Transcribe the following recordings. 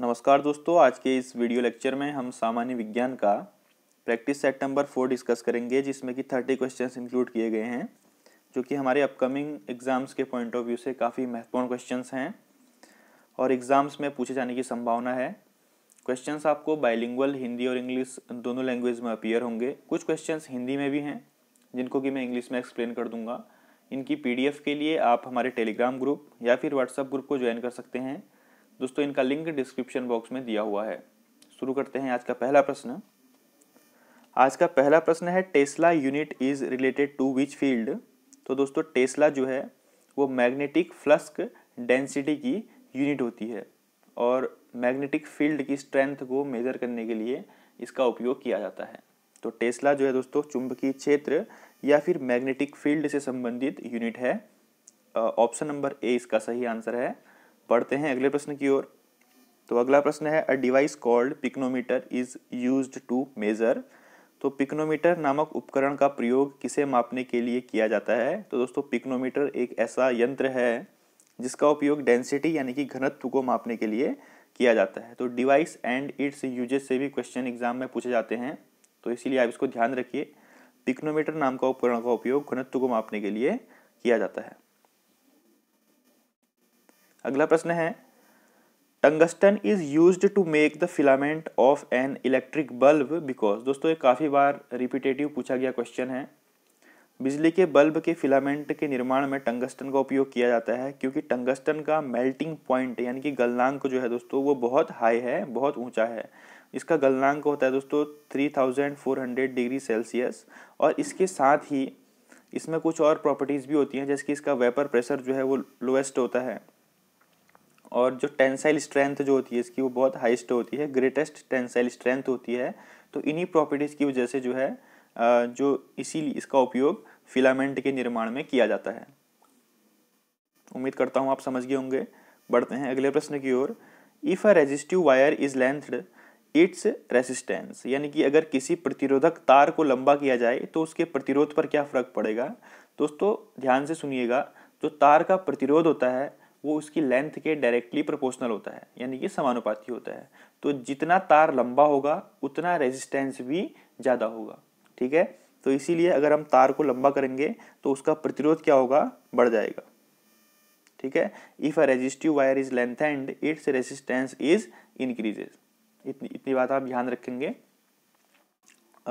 नमस्कार दोस्तों आज के इस वीडियो लेक्चर में हम सामान्य विज्ञान का practice set number four discuss करेंगे जिसमें कि थर्टी क्वेश्चंस इंक्लूड किए गए हैं जो कि हमारे अपकमिंग एग्ज़ाम्स के पॉइंट ऑफ व्यू से काफ़ी महत्वपूर्ण क्वेश्चंस हैं और एग्ज़ाम्स में पूछे जाने की संभावना है क्वेश्चन आपको बाइलिंगल हिंदी और इंग्लिश दोनों लैंग्वेज में अपियर होंगे कुछ क्वेश्चन हिंदी में भी हैं जिनको कि मैं इंग्लिश में एक्सप्लेन कर दूंगा इनकी पीडीएफ के लिए आप हमारे टेलीग्राम ग्रुप या फिर व्हाट्सअप ग्रुप को ज्वाइन कर सकते हैं दोस्तों इनका लिंक डिस्क्रिप्शन बॉक्स में दिया हुआ है शुरू करते हैं आज का पहला प्रश्न आज का पहला प्रश्न है Tesla unit is related to which field तो दोस्तों टेस्ला जो है वो मैग्नेटिक फ्लस्क डेंसिटी की यूनिट होती है और मैग्नेटिक फील्ड की स्ट्रेंथ को मेज़र करने के लिए इसका उपयोग किया जाता है तो टेस्ला जो है दोस्तों चुंबकीय क्षेत्र या फिर मैग्नेटिक फील्ड से संबंधित यूनिट है ऑप्शन नंबर ए इसका सही आंसर है पढ़ते हैं अगले प्रश्न की ओर तो अगला प्रश्न है a device called pycnometer is use to measure तो पिक्नोमीटर नामक उपकरण का प्रयोग किसे मापने के लिए किया जाता है तो दोस्तों पिक्नोमीटर एक ऐसा यंत्र है जिसका उपयोग डेंसिटी यानी कि घनत्व को मापने के लिए किया जाता है तो डिवाइस एंड इट्स यूजेस से भी क्वेश्चन एग्जाम में पूछे जाते हैं तो इसीलिए आप इसको ध्यान रखिए पिक्नोमीटर नाम का उपकरण का उपयोग घनत्व को मापने के लिए किया जाता है अगला प्रश्न है tungsten is use to make the filament of an electric bulb because दोस्तों ये काफ़ी बार रिपीटेटिव पूछा गया क्वेश्चन है बिजली के बल्ब के फिलामेंट के निर्माण में टंगस्टन का उपयोग किया जाता है क्योंकि टंगस्टन का मेल्टिंग पॉइंट यानी कि गलनांक जो है दोस्तों वो बहुत हाई है बहुत ऊंचा है इसका गलनांक होता है दोस्तों 3400 डिग्री सेल्सियस और इसके साथ ही इसमें कुछ और प्रॉपर्टीज़ भी होती हैं जैसे कि इसका वेपर प्रेशर जो है वो लोएस्ट होता है और जो टेंसाइल स्ट्रेंथ जो होती है इसकी वो बहुत हाइस्ट होती है ग्रेटेस्ट टेंसाइल स्ट्रेंथ होती है तो इन्हीं प्रॉपर्टीज़ की वजह से जो है जो इसीलिए इसका उपयोग फिलामेंट के निर्माण में किया जाता है उम्मीद करता हूँ आप समझ गए होंगे बढ़ते हैं अगले प्रश्न की ओर if a resistive wire is lengthened its resistance यानी कि अगर किसी प्रतिरोधक तार को लंबा किया जाए तो उसके प्रतिरोध पर क्या फ़र्क पड़ेगा दोस्तों ध्यान से सुनिएगा जो तार का प्रतिरोध होता है वो उसकी लेंथ के डायरेक्टली प्रोपोर्शनल होता है यानी कि समानुपाती होता है तो जितना तार लंबा होगा उतना रेजिस्टेंस भी ज़्यादा होगा ठीक है तो इसीलिए अगर हम तार को लंबा करेंगे तो उसका प्रतिरोध क्या होगा बढ़ जाएगा ठीक है if a resistive wire is length and its resistance is increases इतनी इतनी बात आप ध्यान रखेंगे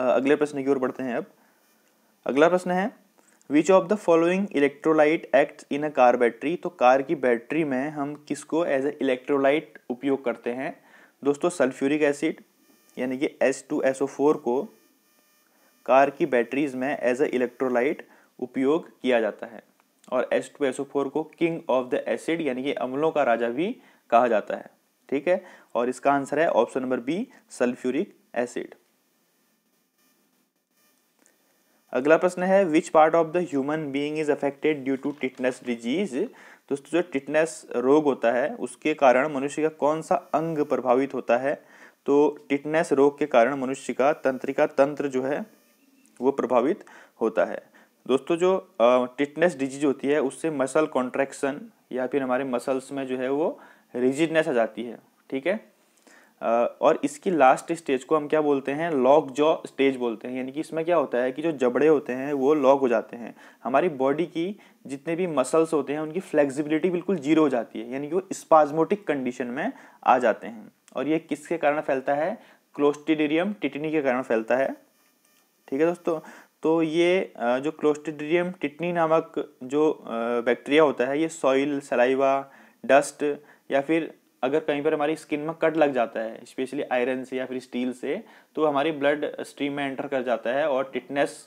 अगले प्रश्न की ओर बढ़ते हैं अब अगला प्रश्न है which of the following electrolyte act in a car battery तो कार की बैटरी में हम किसको एज ए इलेक्ट्रोलाइट उपयोग करते हैं दोस्तों सल्फ्यूरिक एसिड यानी कि S two S O four को कार की बैटरीज में एज ए इलेक्ट्रोलाइट उपयोग किया जाता है और S two S O four को किंग ऑफ द एसिड यानी कि अम्लों का राजा भी कहा जाता है ठीक है और इसका आंसर है option number B sulphuric acid अगला प्रश्न है which part of the human being is affected due to tetanus disease दोस्तों जो टिटनेस रोग होता है उसके कारण मनुष्य का कौन सा अंग प्रभावित होता है तो टिटनेस रोग के कारण मनुष्य का तंत्रिका तंत्र जो है वो प्रभावित होता है दोस्तों जो टिटनेस डिजीज होती है उससे मसल कॉन्ट्रैक्शन या फिर हमारे मसल्स में जो है वो रिजिडनेस आ जाती है ठीक है और इसकी लास्ट स्टेज को हम क्या बोलते हैं लॉक जॉ स्टेज बोलते हैं यानी कि इसमें क्या होता है कि जो जबड़े होते हैं वो लॉक हो जाते हैं हमारी बॉडी की जितने भी मसल्स होते हैं उनकी फ्लेक्सिबिलिटी बिल्कुल जीरो हो जाती है यानी कि वो स्पाजमोटिक कंडीशन में आ जाते हैं और ये किसके कारण फैलता है क्लोस्टिडेरियम टिटनी के कारण फैलता है ठीक है दोस्तों तो ये जो क्लोस्टिडेरियम टिटनी नामक जो बैक्टीरिया होता है ये सॉइल सलाइवा डस्ट या फिर अगर कहीं पर हमारी स्किन में कट लग जाता है स्पेशली आयरन से या फिर स्टील से तो हमारी ब्लड स्ट्रीम में एंटर कर जाता है और टिटनेस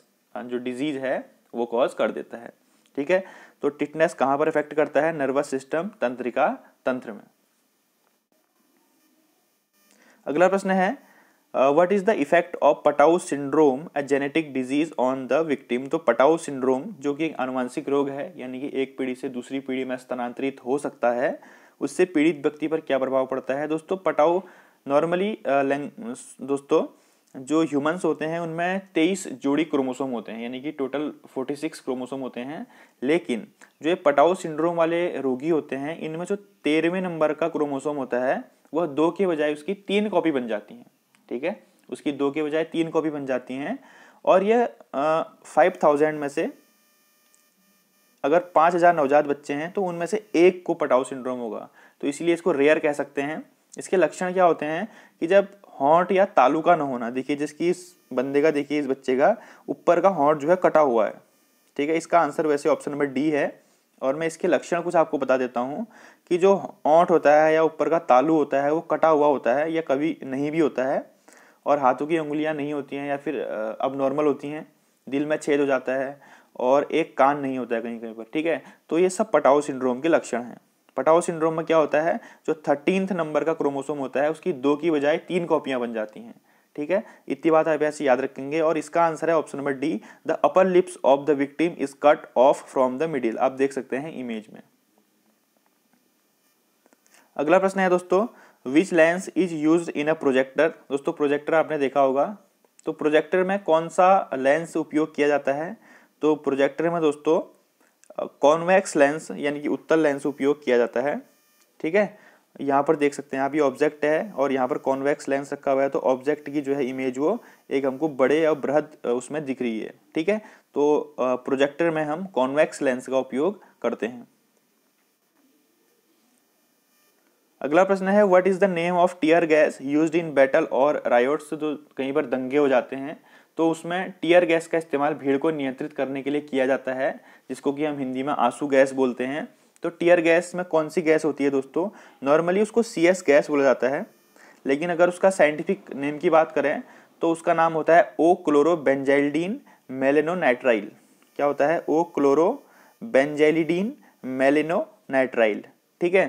जो डिजीज़ है वो कॉज कर देता है ठीक है तो टिटनेस कहाँ पर इफेक्ट करता है नर्वस सिस्टम तंत्रिका तंत्र में अगला प्रश्न है what is the effect of Patau syndrome a genetic disease on the victim तो पटाऊ सिंड्रोम जो कि एक अनुवांशिक रोग है यानी कि एक पीढ़ी से दूसरी पीढ़ी में स्थानांतरित हो सकता है उससे पीड़ित व्यक्ति पर क्या प्रभाव पड़ता है दोस्तों पटाऊ नॉर्मली दोस्तों जो ह्यूमंस होते हैं उनमें तेईस जोड़ी क्रोमोसोम होते हैं यानी कि टोटल फोर्टी सिक्स क्रोमोसोम होते हैं लेकिन जो ये पटाओ सिंड्रोम वाले रोगी होते हैं इनमें जो तेरहवें नंबर का क्रोमोसोम होता है वह दो के बजाय उसकी तीन कॉपी बन जाती हैं ठीक है उसकी दो के बजाय तीन कॉपी बन जाती हैं और यह फाइव थाउजेंड में से अगर पाँच हज़ार नवजात बच्चे हैं तो उनमें से एक को पटाऊ सिंड्रोम होगा तो इसलिए इसको रेयर कह सकते हैं इसके लक्षण क्या होते हैं कि जब हॉट या तालू का न होना देखिए जिसकी इस बंदे का देखिए इस बच्चे का ऊपर का हॉट जो है कटा हुआ है ठीक है इसका आंसर वैसे ऑप्शन नंबर डी है और मैं इसके लक्षण कुछ आपको बता देता हूँ कि जो ओंठ होता है या ऊपर का तालू होता है वो कटा हुआ होता है या कभी नहीं भी होता है और हाथों की उंगलियाँ नहीं होती हैं या फिर अब नॉर्मल होती हैं दिल में छेद हो जाता है और एक कान नहीं होता है कहीं कहीं पर ठीक है तो ये सब पटाओ सिंड्रोम के लक्षण हैं पटाओ सिंड्रोम में क्या होता है जो थर्टीनथ नंबर का क्रोमोसोम होता है उसकी दो की बजाय तीन कॉपियाँ बन जाती हैं ठीक है इतनी बात आप ऐसे याद रखेंगे और इसका आंसर है option number D the upper lips of the victim is cut off from the middle आप देख सकते हैं इमेज में अगला प्रश्न है दोस्तों which lens is use in a projector दोस्तों प्रोजेक्टर आपने देखा होगा तो प्रोजेक्टर में कौन सा लेंस उपयोग किया जाता है तो प्रोजेक्टर में दोस्तों कॉन्वेक्स लेंस यानी कि उत्तल लेंस उपयोग किया जाता है ठीक है यहाँ पर देख सकते हैं आप ये ऑब्जेक्ट है और यहाँ पर कॉन्वेक्स लेंस रखा हुआ है तो ऑब्जेक्ट की जो है इमेज वो एक हमको बड़े और बृहद उसमें दिख रही है ठीक है तो प्रोजेक्टर में हम कॉन्वेक्स लेंस का उपयोग करते हैं अगला प्रश्न है what is the name of tear gas used in battle और रायोट्स जो कहीं पर दंगे हो जाते हैं तो उसमें टीयर गैस का इस्तेमाल भीड़ को नियंत्रित करने के लिए किया जाता है जिसको कि हम हिंदी में आंसू गैस बोलते हैं तो टीयर गैस में कौन सी गैस होती है दोस्तों नॉर्मली उसको सी एस गैस बोला जाता है लेकिन अगर उसका साइंटिफिक नेम की बात करें तो उसका नाम होता है ओ क्लोरोबेंजाइलडीन मेलेनोनाइट्राइल क्या होता है ओ क्लोरोबेंजाइलिडीन मेलेनोनाइट्राइल ठीक है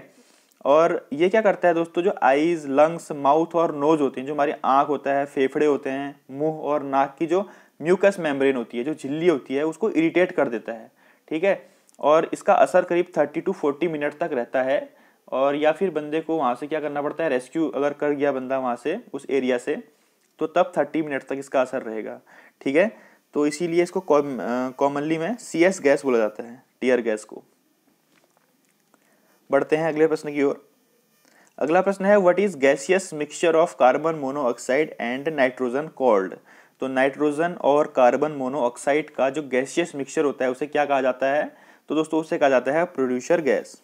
और ये क्या करता है दोस्तों जो आईज लंग्स माउथ और नोज होती हैं जो हमारी आँख होता है फेफड़े होते हैं मुंह और नाक की जो म्यूकस मेम्ब्रेन होती है जो झिल्ली होती है उसको इरिटेट कर देता है ठीक है और इसका असर करीब थर्टी टू फोर्टी मिनट तक रहता है और या फिर बंदे को वहाँ से क्या करना पड़ता है रेस्क्यू अगर कर गया बंदा वहाँ से उस एरिया से तो तब थर्टी मिनट तक इसका असर रहेगा ठीक है तो इसीलिए इसको कॉमनली में सी एस गैस बोला जाता है टीयर गैस को बढ़ते हैं अगले प्रश्न की ओर अगला प्रश्न है what is gaseous mixture of carbon monoxide and nitrogen called तो नाइट्रोजन और कार्बन मोनोऑक्साइड का जो गैसियस मिक्सचर होता है उसे क्या कहा जाता है तो दोस्तों उसे कहा जाता है प्रोड्यूसर गैस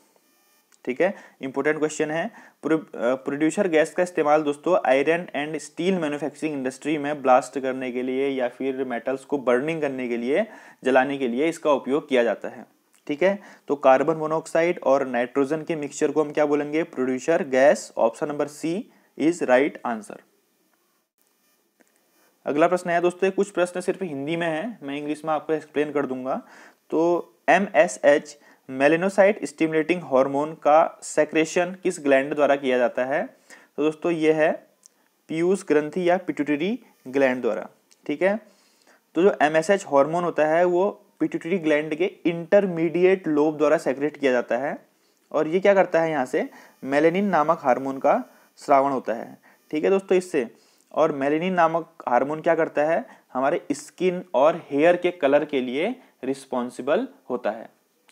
ठीक है इंपॉर्टेंट क्वेश्चन है प्रोड्यूसर गैस का इस्तेमाल दोस्तों iron and steel manufacturing industry में ब्लास्ट करने के लिए या फिर मेटल्स को बर्निंग करने के लिए जलाने के लिए इसका उपयोग किया जाता है ठीक है तो कार्बन मोनोऑक्साइड और नाइट्रोजन के मिक्सचर को हम क्या बोलेंगे producer gas option number C is right answer अगला प्रश्न है दोस्तों कुछ प्रश्न सिर्फ हिंदी में है मैं इंग्लिश में आपको एक्सप्लेन कर दूंगा तो M S H melanocyte stimulating hormone का सेक्रेशन किस ग्लैंड द्वारा किया जाता है तो दोस्तों ये है पीयूष ग्रंथि या पिट्यूटरी ग्लैंड द्वारा ठीक है तो जो एम एस एच हॉर्मोन होता है वो पिट्यूटरी ग्लैंड के इंटरमीडिएट लोब द्वारा सेक्रेट किया जाता है और ये क्या करता है यहाँ से मेलेनिन नामक हार्मोन का श्रावण होता है ठीक है दोस्तों इससे और मेलेनिन नामक हार्मोन क्या करता है हमारे स्किन और हेयर के कलर के लिए रिस्पॉन्सिबल होता है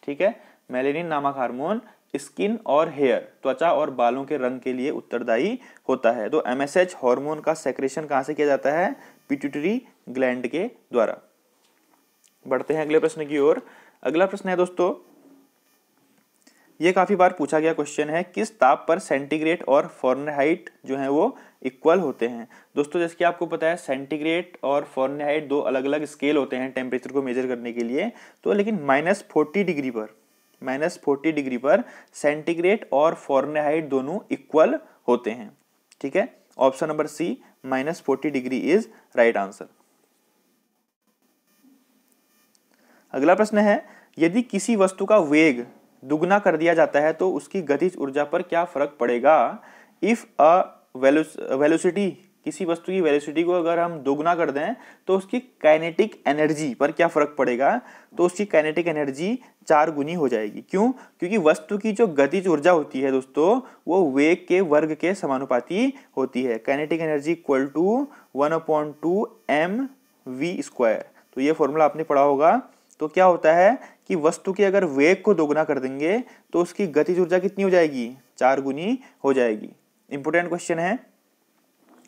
ठीक है मेलेनिन नामक हार्मोन स्किन और हेयर त्वचा और बालों के रंग के लिए उत्तरदायी होता है तो एमएसएच हार्मोन का सेक्रेशन कहाँ से किया जाता है पिट्यूटरी ग्लैंड के द्वारा बढ़ते हैं अगले प्रश्न की ओर अगला प्रश्न है दोस्तों ये काफ़ी बार पूछा गया क्वेश्चन है किस ताप पर सेंटीग्रेड और फॉरनहाइट जो है वो इक्वल होते हैं दोस्तों जैसे कि आपको पता है सेंटीग्रेड और फॉरनहाइट दो अलग अलग स्केल होते हैं टेम्परेचर को मेजर करने के लिए तो लेकिन माइनस फोर्टी डिग्री पर माइनस फोर्टी डिग्री पर सेंटीग्रेड और फॉरनहाइट दोनों इक्वल होते हैं ठीक है option number C minus forty degree is right answer अगला प्रश्न है यदि किसी वस्तु का वेग दुगना कर दिया जाता है तो उसकी गतिज ऊर्जा पर क्या फर्क पड़ेगा इफ अ वेलोसिटी किसी वस्तु की वेलोसिटी को अगर हम दोगुना कर दें तो उसकी काइनेटिक एनर्जी पर क्या फर्क पड़ेगा तो उसकी काइनेटिक एनर्जी चार गुनी हो जाएगी क्यों क्योंकि वस्तु की जो गतिज ऊर्जा होती है दोस्तों वो वेग के वर्ग के समानुपाती होती है kinetic energy equal to one upon two M V square तो ये फॉर्मूला आपने पढ़ा होगा तो क्या होता है कि वस्तु के अगर वेग को दोगुना कर देंगे तो उसकी गतिज ऊर्जा कितनी हो जाएगी चार गुनी हो जाएगी इंपोर्टेंट क्वेश्चन है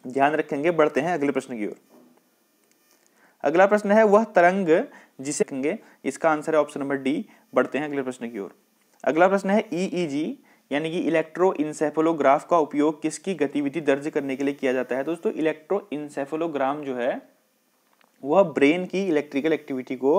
ध्यान रखेंगे बढ़ते हैं अगले प्रश्न की ओर अगला प्रश्न है वह तरंग जिसे कहेंगे इसका आंसर है ऑप्शन नंबर डी बढ़ते हैं अगले प्रश्न की ओर अगला प्रश्न है ईईजी e e यानी कि इलेक्ट्रो इंसेफोलोग्राफ का उपयोग किसकी गतिविधि दर्ज करने के लिए किया जाता है दोस्तों इलेक्ट्रो इंसेफोलोग्राम जो है वह ब्रेन की इलेक्ट्रिकल एक्टिविटी को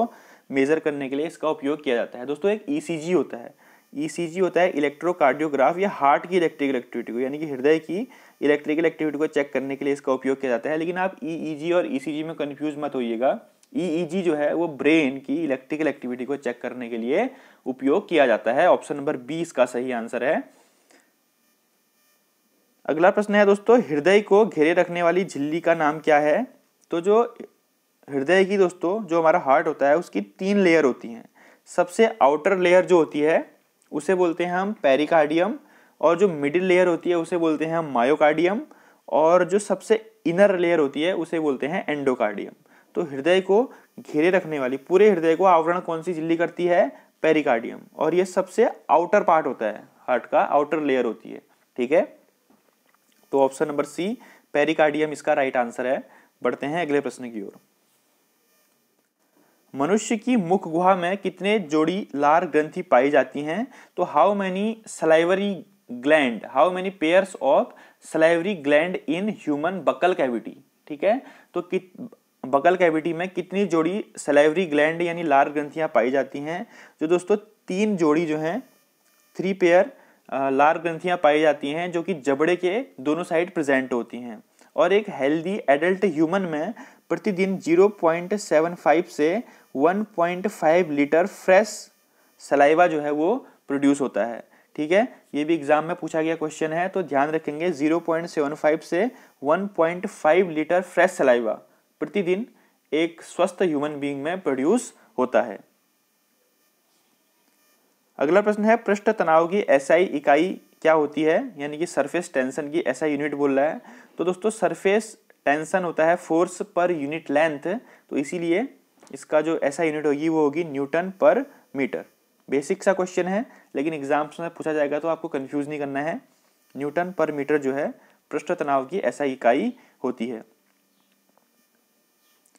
मेज़र करने के लिए इसका उपयोग किया जाता है दोस्तों एक ई e होता है ई e होता है इलेक्ट्रोकार्डियोग्राफ या हार्ट की इलेक्ट्रिकल एक्टिविटी को यानी कि हृदय की इलेक्ट्रिकल एक्टिविटी को चेक करने के लिए इसका उपयोग किया जाता है लेकिन आप ई e और ई में कन्फ्यूज मत होइएगा ई जो है वो ब्रेन की इलेक्ट्रिकल एक्टिविटी को चेक करने के लिए उपयोग किया जाता है ऑप्शन नंबर बी इसका सही आंसर है अगला प्रश्न है दोस्तों हृदय को घेरे रखने वाली झिल्ली का नाम क्या है तो जो हृदय की दोस्तों जो हमारा हार्ट होता है उसकी तीन लेयर होती हैं सबसे आउटर लेयर जो होती है उसे बोलते हैं हम पेरिकार्डियम और जो मिडिल लेयर होती है उसे बोलते हैं हम मायोकार्डियम और जो सबसे इनर लेयर होती है उसे बोलते हैं एंडोकार्डियम तो हृदय को घेरे रखने वाली पूरे हृदय को आवरण कौन सी झिल्ली करती है पेरिकार्डियम और ये सबसे आउटर पार्ट होता है हार्ट का आउटर लेयर होती है ठीक है तो ऑप्शन नंबर सी पेरिकार्डियम इसका राइट आंसर है बढ़ते हैं अगले प्रश्न की ओर मनुष्य की मुख गुहा में कितने जोड़ी लार ग्रंथि पाई जाती हैं तो how many salivary gland how many pairs of salivary gland in human buccal cavity ठीक है तो कित बकल कैविटी में कितनी जोड़ी सलाइवरी ग्लैंड यानी लार ग्रंथियाँ पाई जाती हैं जो दोस्तों तीन जोड़ी जो हैं थ्री पेयर लार ग्रंथियाँ पाई जाती हैं जो कि जबड़े के दोनों साइड प्रेजेंट होती हैं और एक हेल्दी एडल्ट ह्यूमन में प्रतिदिन 0.75 से 1.5 लीटर फ्रेश सलाइवा जो है वो प्रोड्यूस होता है ठीक है ये भी एग्जाम में पूछा गया क्वेश्चन है तो ध्यान रखेंगे 0.75 से 1.5 लीटर फ्रेश सलाइवा प्रतिदिन एक स्वस्थ ह्यूमन बीइंग में प्रोड्यूस होता है अगला प्रश्न है पृष्ठ तनाव की एसआई इकाई क्या होती है यानी कि सरफेस टेंशन की एसआई यूनिट बोल रहा है तो दोस्तों सरफेस टेंशन होता है फोर्स पर यूनिट लेंथ तो इसीलिए इसका जो ऐसा यूनिट होगी वो होगी न्यूटन पर मीटर बेसिक सा क्वेश्चन है लेकिन एग्जाम्स में पूछा जाएगा तो आपको कन्फ्यूज़ नहीं करना है न्यूटन पर मीटर जो है पृष्ठ तनाव की ऐसा इकाई होती है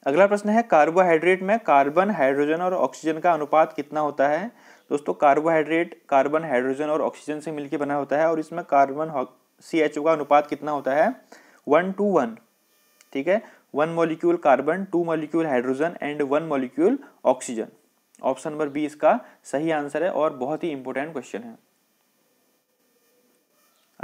अगला प्रश्न है कार्बोहाइड्रेट में कार्बन हाइड्रोजन और ऑक्सीजन का अनुपात कितना होता है दोस्तों कार्बोहाइड्रेट कार्बन हाइड्रोजन और ऑक्सीजन से मिलकर बना होता है और इसमें कार्बन सी एच ओ का अनुपात कितना होता है वन टू वन ठीक है one molecule carbon two molecule hydrogen and one molecule oxygen option number B इसका सही आंसर है और बहुत ही इंपॉर्टेंट क्वेश्चन है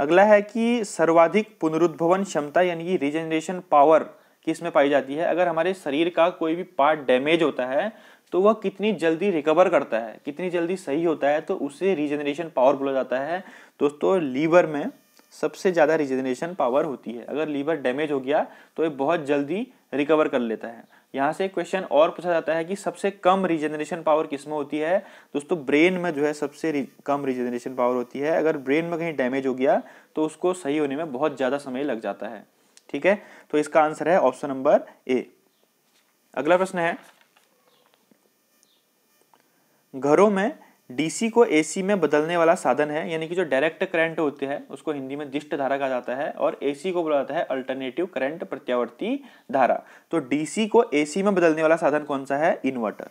अगला है कि सर्वाधिक पुनरुद्भवन क्षमता यानी कि रिजेनरेशन पावर किस में पाई जाती है अगर हमारे शरीर का कोई भी पार्ट डैमेज होता है तो वह कितनी जल्दी रिकवर करता है कितनी जल्दी सही होता है तो उसे रिजेनरेशन पावर बोला जाता है दोस्तों लीवर में सबसे ज़्यादा रिजनरेशन पावर होती है अगर लीवर डैमेज हो गया तो ये बहुत जल्दी रिकवर कर लेता है यहाँ से क्वेश्चन और पूछा जाता है कि सबसे कम रिजनरेशन पावर किस में होती है दोस्तों ब्रेन में जो है सबसे कम रिजनरेशन पावर होती है अगर ब्रेन में कहीं डैमेज हो गया तो उसको सही होने में बहुत ज़्यादा समय लग जाता है ठीक है तो इसका आंसर है ऑप्शन नंबर ए अगला प्रश्न है घरों में डीसी को एसी में बदलने वाला साधन है यानी कि जो डायरेक्ट करंट होते हैं उसको हिंदी में दिष्ट धारा कहा जाता है और एसी को बोला जाता है अल्टरनेटिव करंट प्रत्यावर्ती धारा तो डीसी को एसी में बदलने वाला साधन कौन सा है इन्वर्टर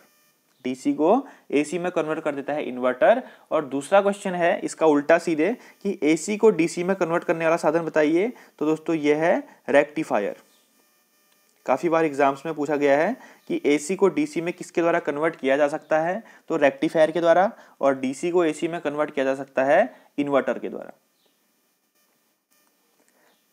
डीसी को एसी में कन्वर्ट कर देता है इन्वर्टर और दूसरा क्वेश्चन है इसका उल्टा सीधे कि ए को डीसी में कन्वर्ट करने वाला साधन बताइए तो दोस्तों यह है रेक्टिफायर काफ़ी बार एग्जाम्स में पूछा गया है कि एसी को डीसी में किसके द्वारा कन्वर्ट किया जा सकता है तो रेक्टिफायर के द्वारा और डीसी को एसी में कन्वर्ट किया जा सकता है इन्वर्टर के द्वारा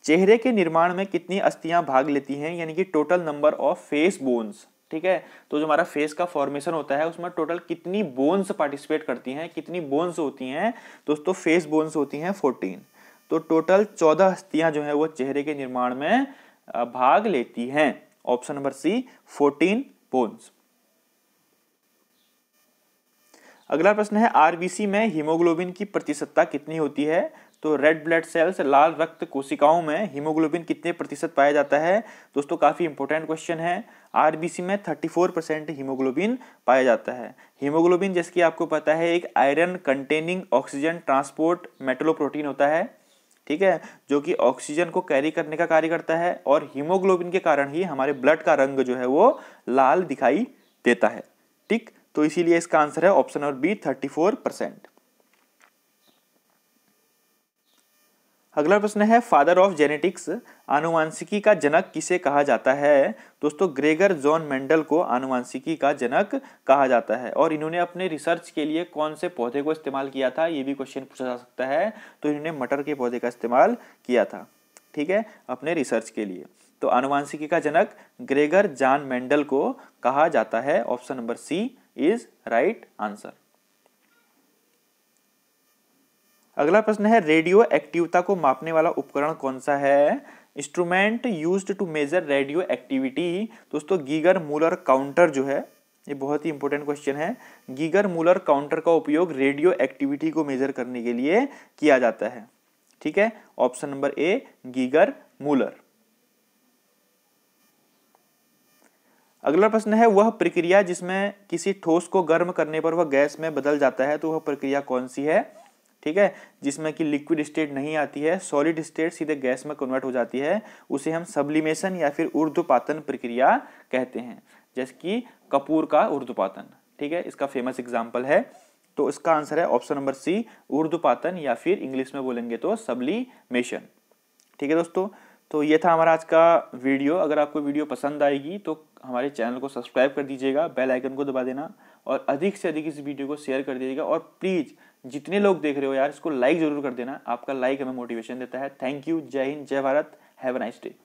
चेहरे के निर्माण में कितनी अस्थियां भाग लेती हैं यानी कि total number of face bones ठीक है तो जो हमारा फेस का फॉर्मेशन होता है उसमें टोटल कितनी बोन्स पार्टिसिपेट करती हैं कितनी बोन्स होती हैं दोस्तों फेस बोन्स होती हैं फोर्टीन तो टोटल चौदह अस्थियां जो है वो चेहरे के निर्माण में भाग लेती हैं option number C fourteen bones अगला प्रश्न है आरबीसी में हीमोग्लोबिन की प्रतिशतता कितनी होती है तो रेड ब्लड सेल्स लाल रक्त कोशिकाओं में हीमोग्लोबिन कितने प्रतिशत पाया जाता है दोस्तों काफ़ी इंपॉर्टेंट क्वेश्चन है आरबीसी में 34 परसेंट हीमोग्लोबिन पाया जाता है हीमोग्लोबिन जैसे कि आपको पता है एक iron containing oxygen transport metalloprotein होता है ठीक है जो कि ऑक्सीजन को कैरी करने का कार्य करता है और हीमोग्लोबिन के कारण ही हमारे ब्लड का रंग जो है वो लाल दिखाई देता है ठीक तो इसीलिए इसका आंसर है option number B thirty four percent अगला प्रश्न है फादर ऑफ जेनेटिक्स आनुवांशिकी का जनक किसे कहा जाता है दोस्तों ग्रेगर जॉन मेंडल को आनुवांशिकी का जनक कहा जाता है और इन्होंने अपने रिसर्च के लिए कौन से पौधे को इस्तेमाल किया था ये भी क्वेश्चन पूछा जा सकता है तो इन्होंने मटर के पौधे का इस्तेमाल किया था ठीक है अपने रिसर्च के लिए तो आनुवांशिकी का जनक ग्रेगर जॉन मेंडल को कहा जाता है option number C is right answer अगला प्रश्न है रेडियो एक्टिवता को मापने वाला उपकरण कौन सा है instrument used to measure radio activity दोस्तों गीगर मूलर काउंटर जो है ये बहुत ही इंपॉर्टेंट क्वेश्चन है गीगर मूलर काउंटर का उपयोग रेडियो एक्टिविटी को मेजर करने के लिए किया जाता है ठीक है option number A Geiger Muller अगला प्रश्न है वह प्रक्रिया जिसमें किसी ठोस को गर्म करने पर वह गैस में बदल जाता है तो वह प्रक्रिया कौन सी है ठीक है जिसमें कि लिक्विड स्टेट नहीं आती है सॉलिड स्टेट सीधे गैस में कन्वर्ट हो जाती है उसे हम सब्लिमेशन या फिर ऊर्ध्वपातन प्रक्रिया कहते हैं जैसे कि कपूर का ऊर्ध्वपातन ठीक है इसका फेमस एग्जाम्पल है तो इसका आंसर है ऑप्शन नंबर सी ऊर्ध्वपातन या फिर इंग्लिश में बोलेंगे तो सब्लिमेशन ठीक है दोस्तों तो ये था हमारा आज का वीडियो अगर आपको वीडियो पसंद आएगी तो हमारे चैनल को सब्सक्राइब कर दीजिएगा बेल आइकन को दबा देना और अधिक से अधिक इस वीडियो को शेयर कर दीजिएगा और प्लीज़ जितने लोग देख रहे हो यार इसको लाइक जरूर कर देना आपका लाइक हमें मोटिवेशन देता है थैंक यू जय हिंद जय Bharat have a nice day